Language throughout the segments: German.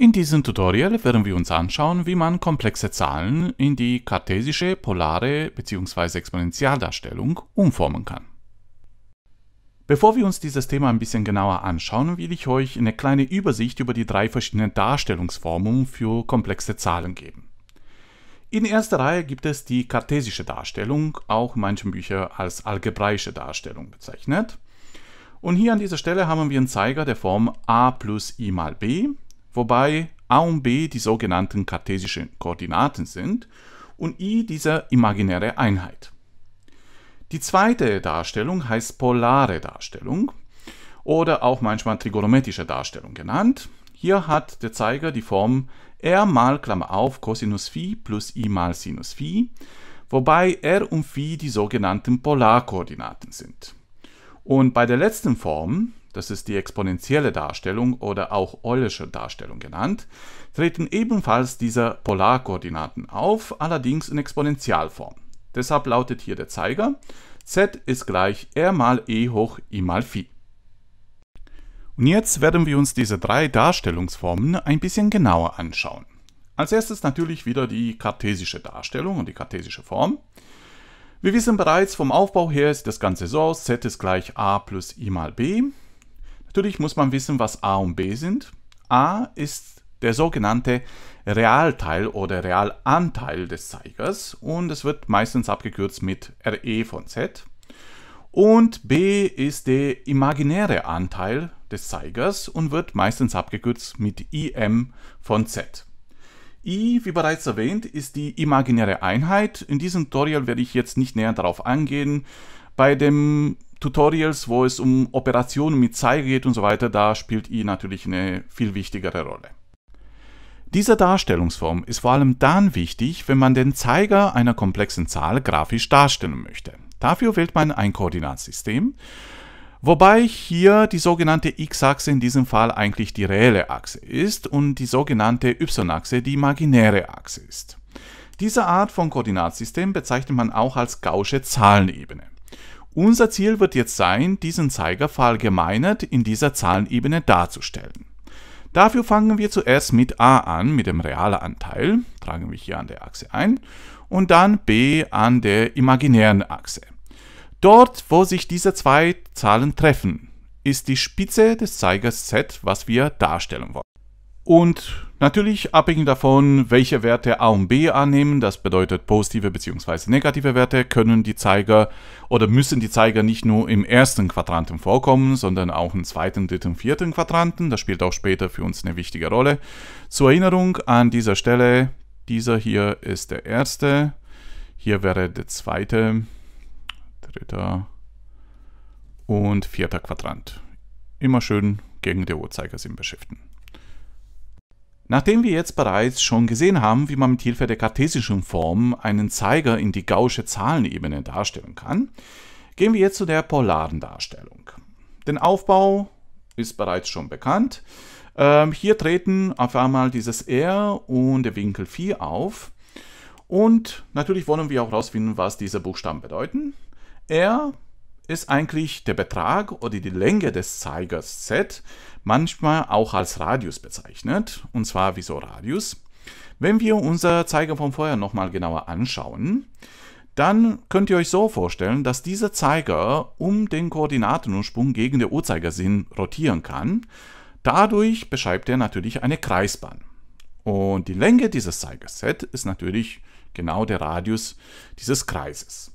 In diesem Tutorial werden wir uns anschauen, wie man komplexe Zahlen in die kartesische, polare bzw. Exponentialdarstellung umformen kann. Bevor wir uns dieses Thema ein bisschen genauer anschauen, will ich euch eine kleine Übersicht über die drei verschiedenen Darstellungsformen für komplexe Zahlen geben. In erster Reihe gibt es die kartesische Darstellung, auch in manchen Büchern als algebraische Darstellung bezeichnet. Und hier an dieser Stelle haben wir einen Zeiger der Form a plus i mal b wobei a und b die sogenannten kartesischen Koordinaten sind und i diese imaginäre Einheit. Die zweite Darstellung heißt polare Darstellung oder auch manchmal trigonometrische Darstellung genannt. Hier hat der Zeiger die Form r mal Klammer auf Cosinus phi plus i mal Sinus phi, wobei r und phi die sogenannten Polarkoordinaten sind. Und bei der letzten Form das ist die exponentielle Darstellung oder auch Eulersche Darstellung genannt, treten ebenfalls diese Polarkoordinaten auf, allerdings in Exponentialform. Deshalb lautet hier der Zeiger z ist gleich r mal e hoch i mal phi. Und jetzt werden wir uns diese drei Darstellungsformen ein bisschen genauer anschauen. Als erstes natürlich wieder die kartesische Darstellung und die kartesische Form. Wir wissen bereits, vom Aufbau her ist das Ganze so, z ist gleich a plus i mal b. Natürlich muss man wissen, was a und b sind. a ist der sogenannte Realteil oder Realanteil des Zeigers und es wird meistens abgekürzt mit RE von z. Und b ist der imaginäre Anteil des Zeigers und wird meistens abgekürzt mit im von z. I, wie bereits erwähnt, ist die imaginäre Einheit. In diesem Tutorial werde ich jetzt nicht näher darauf eingehen. Bei dem Tutorials, wo es um Operationen mit Zeige geht und so weiter, da spielt i natürlich eine viel wichtigere Rolle. Diese Darstellungsform ist vor allem dann wichtig, wenn man den Zeiger einer komplexen Zahl grafisch darstellen möchte. Dafür wählt man ein Koordinatsystem, wobei hier die sogenannte x-Achse in diesem Fall eigentlich die reelle Achse ist und die sogenannte y-Achse die imaginäre Achse ist. Diese Art von Koordinatsystem bezeichnet man auch als Gaußsche Zahlenebene. Unser Ziel wird jetzt sein, diesen Zeiger verallgemeinert in dieser Zahlenebene darzustellen. Dafür fangen wir zuerst mit a an, mit dem realen Anteil, tragen wir hier an der Achse ein, und dann b an der imaginären Achse. Dort, wo sich diese zwei Zahlen treffen, ist die Spitze des Zeigers z, was wir darstellen wollen und natürlich abhängig davon, welche Werte A und B annehmen, das bedeutet positive bzw. negative Werte, können die Zeiger oder müssen die Zeiger nicht nur im ersten Quadranten vorkommen, sondern auch im zweiten, dritten, vierten Quadranten. Das spielt auch später für uns eine wichtige Rolle. Zur Erinnerung an dieser Stelle, dieser hier ist der erste, hier wäre der zweite, dritter und vierter Quadrant. Immer schön gegen den Uhrzeigersinn beschriften. Nachdem wir jetzt bereits schon gesehen haben, wie man mit Hilfe der kartesischen Form einen Zeiger in die gaußsche Zahlenebene darstellen kann, gehen wir jetzt zu der polaren Darstellung. Den Aufbau ist bereits schon bekannt. Ähm, hier treten auf einmal dieses R und der Winkel 4 auf. Und natürlich wollen wir auch herausfinden, was diese Buchstaben bedeuten. R ist eigentlich der Betrag oder die Länge des Zeigers Z manchmal auch als Radius bezeichnet. Und zwar wieso Radius? Wenn wir unser Zeiger vom Feuer nochmal genauer anschauen, dann könnt ihr euch so vorstellen, dass dieser Zeiger um den Koordinatenursprung gegen den Uhrzeigersinn rotieren kann. Dadurch beschreibt er natürlich eine Kreisbahn. Und die Länge dieses Zeigerset ist natürlich genau der Radius dieses Kreises.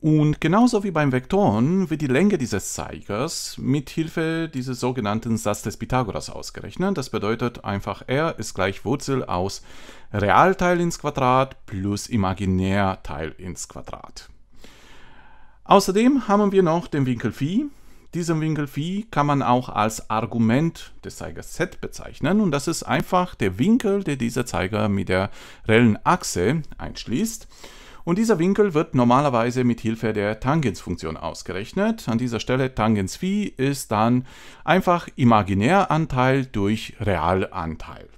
Und genauso wie beim Vektoren wird die Länge dieses Zeigers mit Hilfe dieses sogenannten Satz des Pythagoras ausgerechnet. Das bedeutet einfach r ist gleich Wurzel aus Realteil ins Quadrat plus Imaginärteil ins Quadrat. Außerdem haben wir noch den Winkel phi. Diesen Winkel phi kann man auch als Argument des Zeigers z bezeichnen und das ist einfach der Winkel, der dieser Zeiger mit der reellen Achse einschließt. Und dieser Winkel wird normalerweise mit Hilfe der Tangensfunktion ausgerechnet. An dieser Stelle Tangens phi ist dann einfach Imaginäranteil durch Realanteil.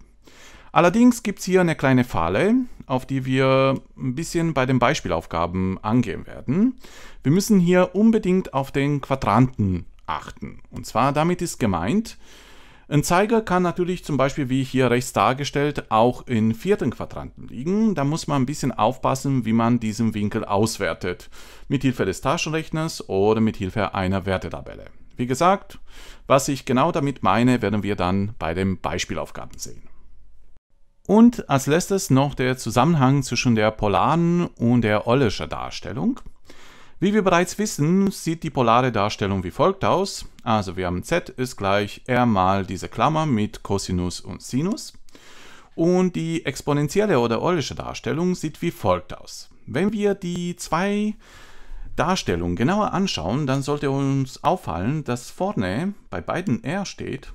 Allerdings gibt es hier eine kleine Falle, auf die wir ein bisschen bei den Beispielaufgaben angehen werden. Wir müssen hier unbedingt auf den Quadranten achten. Und zwar damit ist gemeint, ein Zeiger kann natürlich zum Beispiel, wie hier rechts dargestellt, auch in vierten Quadranten liegen. Da muss man ein bisschen aufpassen, wie man diesen Winkel auswertet. Mit Hilfe des Taschenrechners oder mit Hilfe einer Wertetabelle. Wie gesagt, was ich genau damit meine, werden wir dann bei den Beispielaufgaben sehen. Und als letztes noch der Zusammenhang zwischen der polaren und der Ollerscher Darstellung. Wie wir bereits wissen, sieht die polare Darstellung wie folgt aus. Also wir haben z ist gleich r mal diese Klammer mit Cosinus und Sinus. Und die exponentielle oder eulische Darstellung sieht wie folgt aus. Wenn wir die zwei Darstellungen genauer anschauen, dann sollte uns auffallen, dass vorne bei beiden r steht.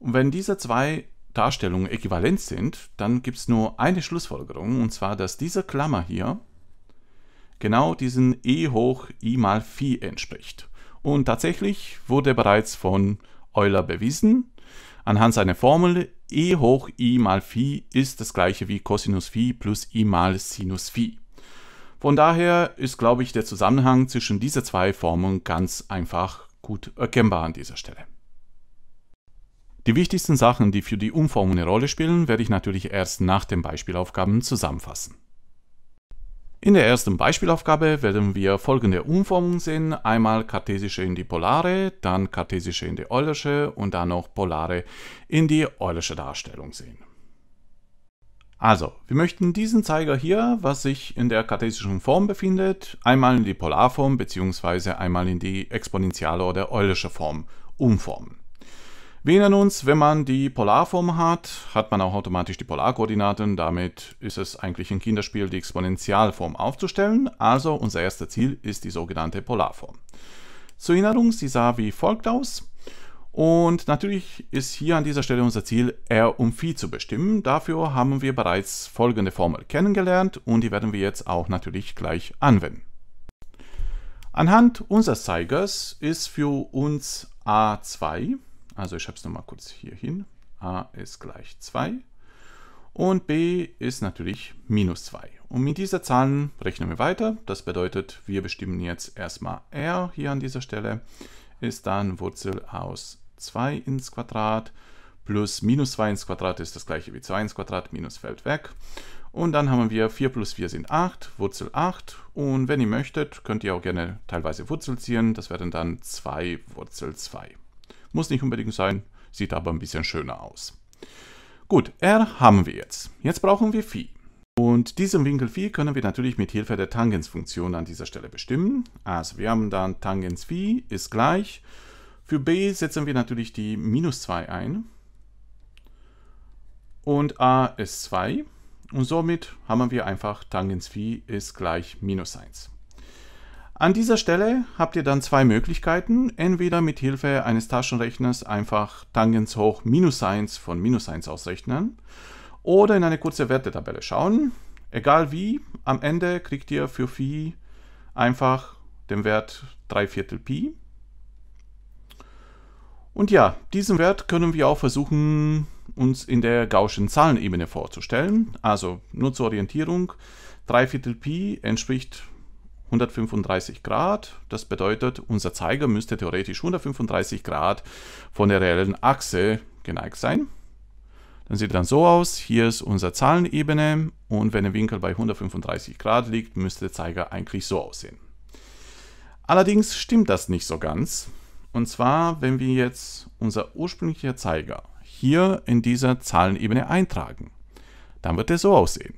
Und wenn diese zwei Darstellungen äquivalent sind, dann gibt es nur eine Schlussfolgerung, und zwar, dass diese Klammer hier genau diesen e hoch i mal phi entspricht. Und tatsächlich wurde bereits von Euler bewiesen, anhand seiner Formel e hoch i mal phi ist das gleiche wie Cosinus phi plus i mal Sinus phi. Von daher ist, glaube ich, der Zusammenhang zwischen dieser zwei Formeln ganz einfach gut erkennbar an dieser Stelle. Die wichtigsten Sachen, die für die Umformung eine Rolle spielen, werde ich natürlich erst nach den Beispielaufgaben zusammenfassen. In der ersten Beispielaufgabe werden wir folgende Umformungen sehen. Einmal kartesische in die polare, dann kartesische in die eulersche und dann noch polare in die eulersche Darstellung sehen. Also, wir möchten diesen Zeiger hier, was sich in der kartesischen Form befindet, einmal in die Polarform bzw. einmal in die exponentielle oder eulische Form umformen. Wir erinnern uns, wenn man die Polarform hat, hat man auch automatisch die Polarkoordinaten. Damit ist es eigentlich ein Kinderspiel, die Exponentialform aufzustellen. Also unser erster Ziel ist die sogenannte Polarform. Zur Erinnerung, sie sah wie folgt aus. Und natürlich ist hier an dieser Stelle unser Ziel, R um Phi zu bestimmen. Dafür haben wir bereits folgende Formel kennengelernt und die werden wir jetzt auch natürlich gleich anwenden. Anhand unseres Zeigers ist für uns A2 also ich schreibe es nochmal kurz hier hin. a ist gleich 2 und b ist natürlich minus 2. Und mit dieser Zahlen rechnen wir weiter. Das bedeutet, wir bestimmen jetzt erstmal r hier an dieser Stelle. Ist dann Wurzel aus 2 ins Quadrat plus minus 2 ins Quadrat ist das gleiche wie 2 ins Quadrat, minus fällt weg. Und dann haben wir 4 plus 4 sind 8, Wurzel 8. Und wenn ihr möchtet, könnt ihr auch gerne teilweise Wurzel ziehen. Das wären dann 2 Wurzel 2. Muss nicht unbedingt sein, sieht aber ein bisschen schöner aus. Gut, R haben wir jetzt. Jetzt brauchen wir Phi. Und diesen Winkel Phi können wir natürlich mit Hilfe der Tangensfunktion an dieser Stelle bestimmen. Also wir haben dann Tangens Phi ist gleich. Für B setzen wir natürlich die minus 2 ein. Und A ist 2. Und somit haben wir einfach Tangens Phi ist gleich minus 1. An dieser Stelle habt ihr dann zwei Möglichkeiten, entweder mit Hilfe eines Taschenrechners einfach Tangens hoch minus 1 von minus 1 ausrechnen oder in eine kurze Wertetabelle schauen. Egal wie, am Ende kriegt ihr für Phi einfach den Wert 3 Viertel Pi. Und ja, diesen Wert können wir auch versuchen, uns in der Gausschen Zahlenebene vorzustellen. Also nur zur Orientierung, 3 Viertel Pi entspricht 135 Grad. Das bedeutet, unser Zeiger müsste theoretisch 135 Grad von der reellen Achse geneigt sein. Dann sieht dann so aus, hier ist unsere Zahlenebene und wenn der Winkel bei 135 Grad liegt, müsste der Zeiger eigentlich so aussehen. Allerdings stimmt das nicht so ganz. Und zwar, wenn wir jetzt unser ursprünglicher Zeiger hier in dieser Zahlenebene eintragen, dann wird er so aussehen.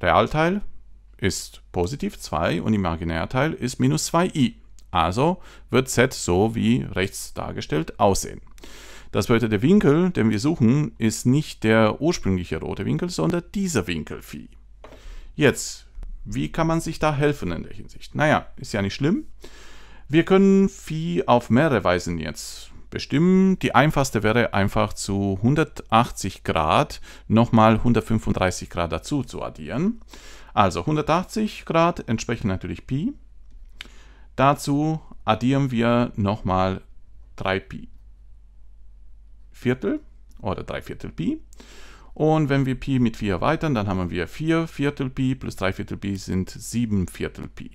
Realteil ist positiv 2 und Imaginärteil ist minus 2i. Also wird z so wie rechts dargestellt aussehen. Das bedeutet, der Winkel, den wir suchen, ist nicht der ursprüngliche rote Winkel, sondern dieser Winkel phi. Jetzt, wie kann man sich da helfen in der Hinsicht? Naja, ist ja nicht schlimm. Wir können phi auf mehrere Weisen jetzt bestimmen. Die einfachste wäre einfach zu 180 Grad nochmal 135 Grad dazu zu addieren. Also 180 Grad entsprechen natürlich Pi. Dazu addieren wir nochmal 3 Pi Viertel oder 3 Viertel Pi. Und wenn wir Pi mit 4 erweitern, dann haben wir 4 Viertel Pi plus 3 Viertel Pi sind 7 Viertel Pi.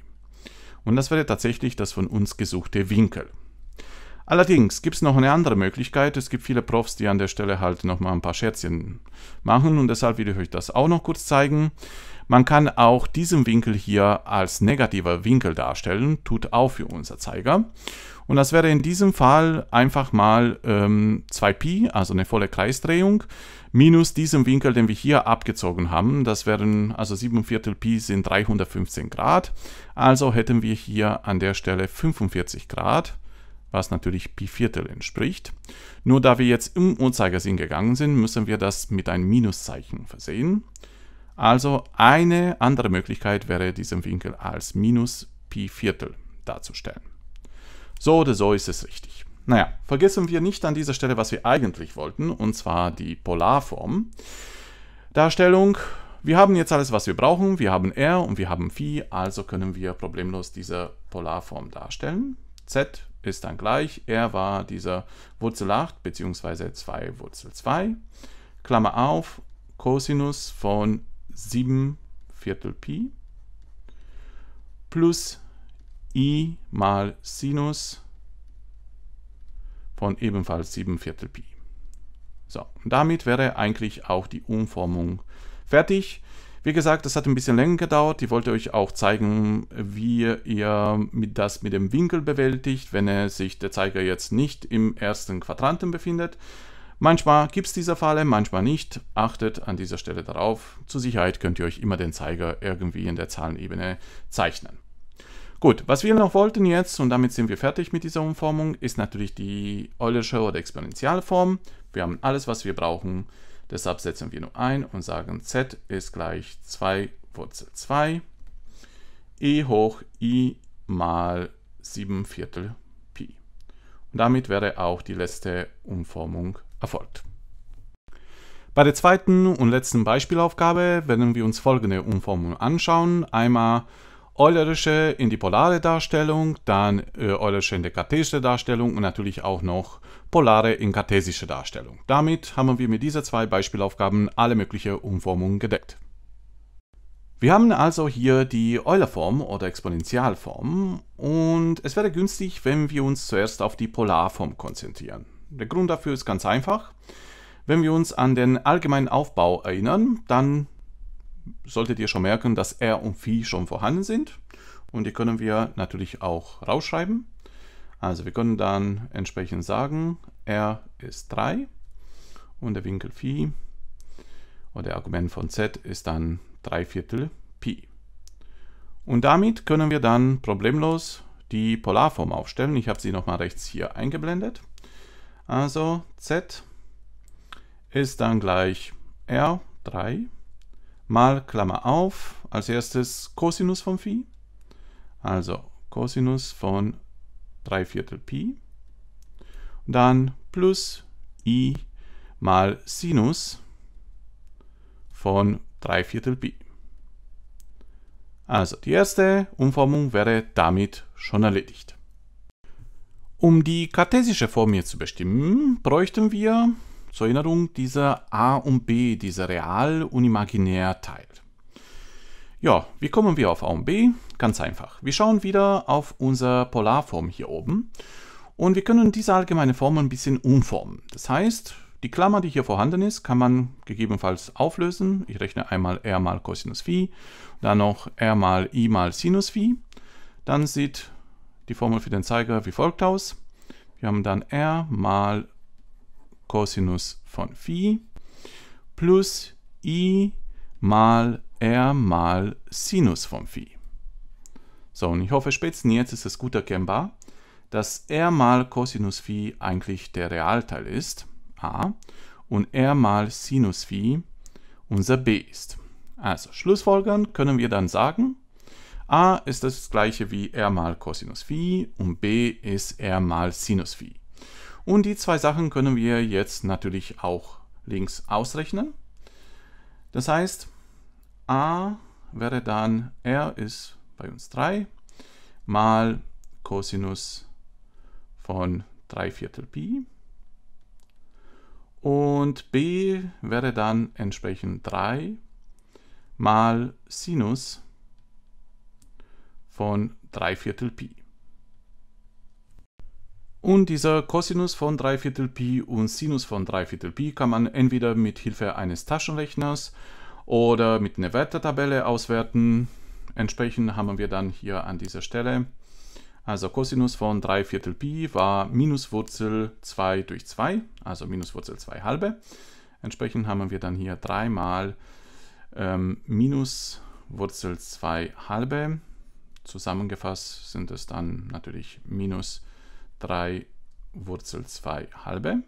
Und das wäre tatsächlich das von uns gesuchte Winkel. Allerdings gibt es noch eine andere Möglichkeit. Es gibt viele Profs, die an der Stelle halt nochmal ein paar Scherzchen machen und deshalb will ich euch das auch noch kurz zeigen. Man kann auch diesen Winkel hier als negativer Winkel darstellen, tut auch für unser Zeiger. Und das wäre in diesem Fall einfach mal ähm, 2pi, also eine volle Kreisdrehung, minus diesen Winkel, den wir hier abgezogen haben. Das wären, also 7 Viertel Pi sind 315 Grad. Also hätten wir hier an der Stelle 45 Grad was natürlich Pi Viertel entspricht. Nur da wir jetzt im Uhrzeigersinn gegangen sind, müssen wir das mit einem Minuszeichen versehen. Also eine andere Möglichkeit wäre, diesen Winkel als minus Pi Viertel darzustellen. So oder so ist es richtig. Naja, vergessen wir nicht an dieser Stelle, was wir eigentlich wollten, und zwar die Polarform. Darstellung, wir haben jetzt alles, was wir brauchen. Wir haben R und wir haben Phi, also können wir problemlos diese Polarform darstellen. Z ist dann gleich, R war dieser Wurzel 8 bzw. 2 Wurzel 2. Klammer auf, Cosinus von 7 Viertel Pi plus i mal Sinus von ebenfalls 7 Viertel Pi. So, damit wäre eigentlich auch die Umformung fertig. Wie gesagt, das hat ein bisschen länger gedauert. Ich wollte euch auch zeigen, wie ihr mit das mit dem Winkel bewältigt, wenn er sich der Zeiger jetzt nicht im ersten Quadranten befindet. Manchmal gibt es diese Falle, manchmal nicht. Achtet an dieser Stelle darauf. Zur Sicherheit könnt ihr euch immer den Zeiger irgendwie in der Zahlenebene zeichnen. Gut, was wir noch wollten jetzt, und damit sind wir fertig mit dieser Umformung, ist natürlich die Eulersche oder Exponentialform. Wir haben alles, was wir brauchen. Deshalb setzen wir nur ein und sagen z ist gleich 2 Wurzel 2 e hoch i mal 7 Viertel Pi. Und damit wäre auch die letzte Umformung erfolgt. Bei der zweiten und letzten Beispielaufgabe werden wir uns folgende Umformung anschauen. Einmal Eulerische in die polare Darstellung, dann äh, Eulerische in die kartesische Darstellung und natürlich auch noch polare in kartesische Darstellung. Damit haben wir mit diesen zwei Beispielaufgaben alle möglichen Umformungen gedeckt. Wir haben also hier die Eulerform oder Exponentialform und es wäre günstig, wenn wir uns zuerst auf die Polarform konzentrieren. Der Grund dafür ist ganz einfach. Wenn wir uns an den allgemeinen Aufbau erinnern, dann solltet ihr schon merken, dass R und Phi schon vorhanden sind. Und die können wir natürlich auch rausschreiben. Also wir können dann entsprechend sagen, R ist 3 und der Winkel Phi oder der Argument von Z ist dann 3 Viertel Pi. Und damit können wir dann problemlos die Polarform aufstellen. Ich habe sie nochmal rechts hier eingeblendet. Also z ist dann gleich r3 mal Klammer auf, als erstes Cosinus von Phi, also Cosinus von 3 Viertel Pi, dann plus i mal Sinus von 3 Viertel Pi. Also die erste Umformung wäre damit schon erledigt. Um die kartesische Form hier zu bestimmen, bräuchten wir zur Erinnerung dieser A und B, dieser Real- und Imaginärteil. Ja, wie kommen wir auf A und B? Ganz einfach. Wir schauen wieder auf unsere Polarform hier oben und wir können diese allgemeine Form ein bisschen umformen. Das heißt, die Klammer, die hier vorhanden ist, kann man gegebenenfalls auflösen. Ich rechne einmal r mal Cosinus phi, dann noch r mal i mal Sinus phi. Dann sieht die Formel für den Zeiger wie folgt aus. Wir haben dann R mal Cosinus von Phi plus I mal R mal Sinus von Phi. So, und ich hoffe, spätestens jetzt ist es gut erkennbar, dass R mal Cosinus Phi eigentlich der Realteil ist, A, und R mal Sinus Phi unser B ist. Also, schlussfolgern können wir dann sagen, a ist das gleiche wie r mal Cosinus phi und b ist r mal Sinus phi. Und die zwei Sachen können wir jetzt natürlich auch links ausrechnen. Das heißt, a wäre dann r ist bei uns 3 mal Cosinus von 3 Viertel Pi. Und b wäre dann entsprechend 3 mal Sinus von 3 Viertel Pi. Und dieser Cosinus von 3 Viertel Pi und Sinus von 3 Viertel Pi kann man entweder mit Hilfe eines Taschenrechners oder mit einer Wertetabelle auswerten. Entsprechend haben wir dann hier an dieser Stelle. Also Cosinus von 3 Viertel Pi war Minuswurzel 2 durch 2, also Minuswurzel 2 halbe. Entsprechend haben wir dann hier 3 mal ähm, Minuswurzel 2 halbe Zusammengefasst sind es dann natürlich minus 3 Wurzel 2 halbe.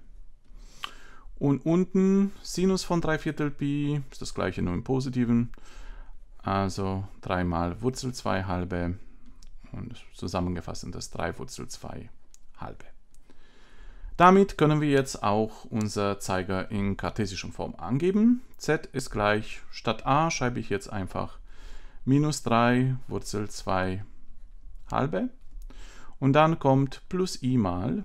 Und unten Sinus von 3 Viertel Pi ist das gleiche nur im Positiven. Also 3 mal Wurzel 2 halbe und zusammengefasst sind das 3 Wurzel 2 halbe. Damit können wir jetzt auch unser Zeiger in kartesischer Form angeben. z ist gleich, statt a schreibe ich jetzt einfach minus 3 Wurzel 2 halbe. Und dann kommt plus i mal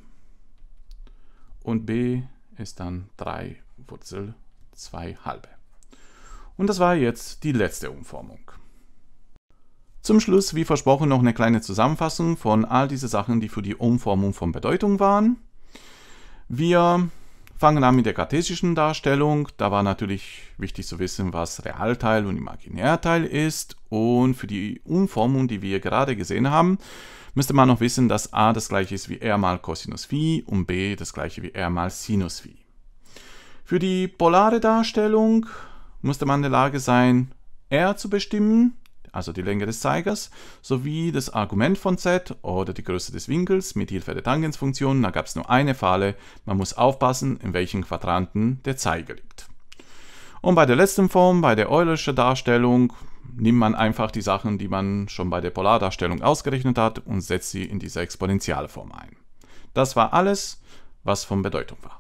und b ist dann 3 Wurzel 2 halbe. Und das war jetzt die letzte Umformung. Zum Schluss, wie versprochen, noch eine kleine Zusammenfassung von all diese Sachen, die für die Umformung von Bedeutung waren. Wir Fangen wir an mit der kartesischen Darstellung. Da war natürlich wichtig zu wissen, was Realteil und Imaginärteil ist. Und für die Umformung, die wir gerade gesehen haben, müsste man noch wissen, dass a das gleiche ist wie r mal Cosinus phi und b das gleiche wie r mal Sinus phi. Für die polare Darstellung musste man in der Lage sein, r zu bestimmen also die Länge des Zeigers, sowie das Argument von z oder die Größe des Winkels mit Hilfe der Tangensfunktion. Da gab es nur eine Falle. Man muss aufpassen, in welchen Quadranten der Zeiger liegt. Und bei der letzten Form, bei der Euler'schen Darstellung, nimmt man einfach die Sachen, die man schon bei der Polardarstellung ausgerechnet hat und setzt sie in diese Exponentialform ein. Das war alles, was von Bedeutung war.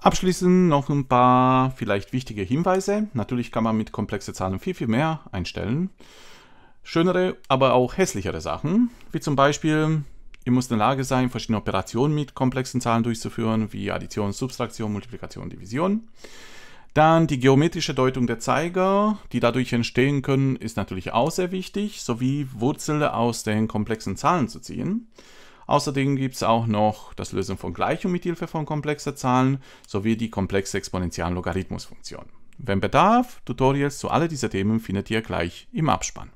Abschließend noch ein paar vielleicht wichtige Hinweise. Natürlich kann man mit komplexen Zahlen viel, viel mehr einstellen. Schönere, aber auch hässlichere Sachen, wie zum Beispiel, ihr müsst in der Lage sein, verschiedene Operationen mit komplexen Zahlen durchzuführen, wie Addition, Subtraktion, Multiplikation, Division. Dann die geometrische Deutung der Zeiger, die dadurch entstehen können, ist natürlich auch sehr wichtig, sowie Wurzeln aus den komplexen Zahlen zu ziehen. Außerdem gibt es auch noch das Lösen von Gleichungen mit Hilfe von komplexer Zahlen sowie die komplexe exponentiellen Logarithmusfunktion. Wenn bedarf, Tutorials zu all diesen Themen findet ihr gleich im Abspann.